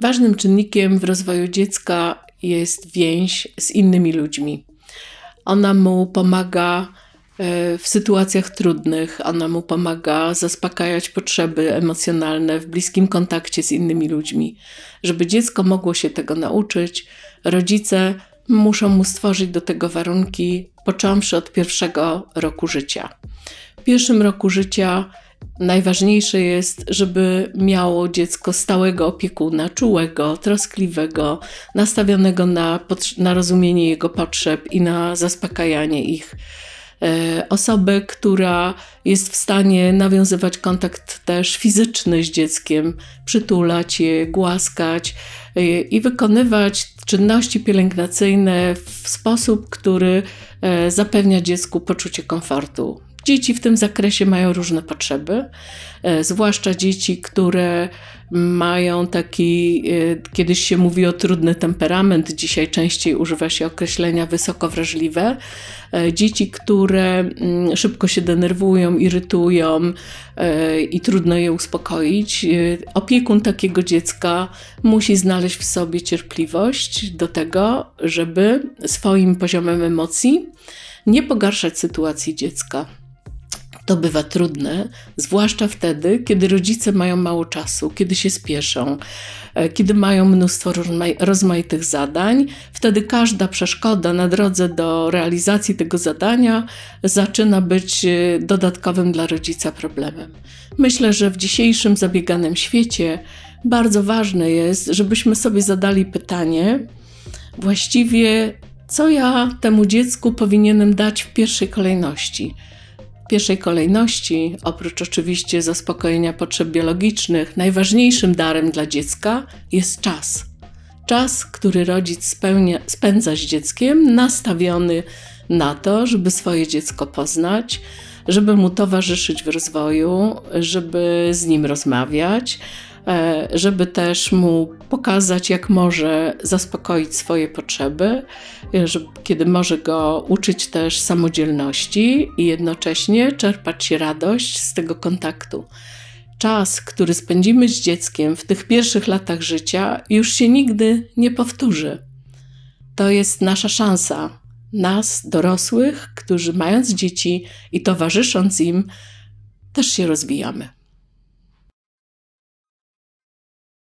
Ważnym czynnikiem w rozwoju dziecka jest więź z innymi ludźmi. Ona mu pomaga e, w sytuacjach trudnych, ona mu pomaga zaspokajać potrzeby emocjonalne w bliskim kontakcie z innymi ludźmi. Żeby dziecko mogło się tego nauczyć, rodzice muszą mu stworzyć do tego warunki, począwszy od pierwszego roku życia. W pierwszym roku życia Najważniejsze jest, żeby miało dziecko stałego opiekuna, czułego, troskliwego, nastawionego na, na rozumienie jego potrzeb i na zaspokajanie ich. E, osobę, która jest w stanie nawiązywać kontakt też fizyczny z dzieckiem, przytulać je, głaskać e, i wykonywać czynności pielęgnacyjne w sposób, który e, zapewnia dziecku poczucie komfortu. Dzieci w tym zakresie mają różne potrzeby, e, zwłaszcza dzieci, które mają taki, e, kiedyś się mówi o trudny temperament, dzisiaj częściej używa się określenia wysoko wrażliwe. E, dzieci, które mm, szybko się denerwują, irytują i trudno je uspokoić. Opiekun takiego dziecka musi znaleźć w sobie cierpliwość do tego, żeby swoim poziomem emocji nie pogarszać sytuacji dziecka. To bywa trudne, zwłaszcza wtedy, kiedy rodzice mają mało czasu, kiedy się spieszą, e, kiedy mają mnóstwo rozmaitych zadań. Wtedy każda przeszkoda na drodze do realizacji tego zadania zaczyna być e, dodatkowym dla rodzica problemem. Myślę, że w dzisiejszym zabieganym świecie bardzo ważne jest, żebyśmy sobie zadali pytanie, właściwie co ja temu dziecku powinienem dać w pierwszej kolejności pierwszej kolejności, oprócz oczywiście zaspokojenia potrzeb biologicznych, najważniejszym darem dla dziecka jest czas. Czas, który rodzic spełnia, spędza z dzieckiem, nastawiony na to, żeby swoje dziecko poznać, żeby mu towarzyszyć w rozwoju, żeby z nim rozmawiać, E, żeby też mu pokazać, jak może zaspokoić swoje potrzeby, e, kiedy może go uczyć też samodzielności i jednocześnie czerpać radość z tego kontaktu. Czas, który spędzimy z dzieckiem w tych pierwszych latach życia, już się nigdy nie powtórzy. To jest nasza szansa, nas, dorosłych, którzy mając dzieci i towarzysząc im, też się rozwijamy.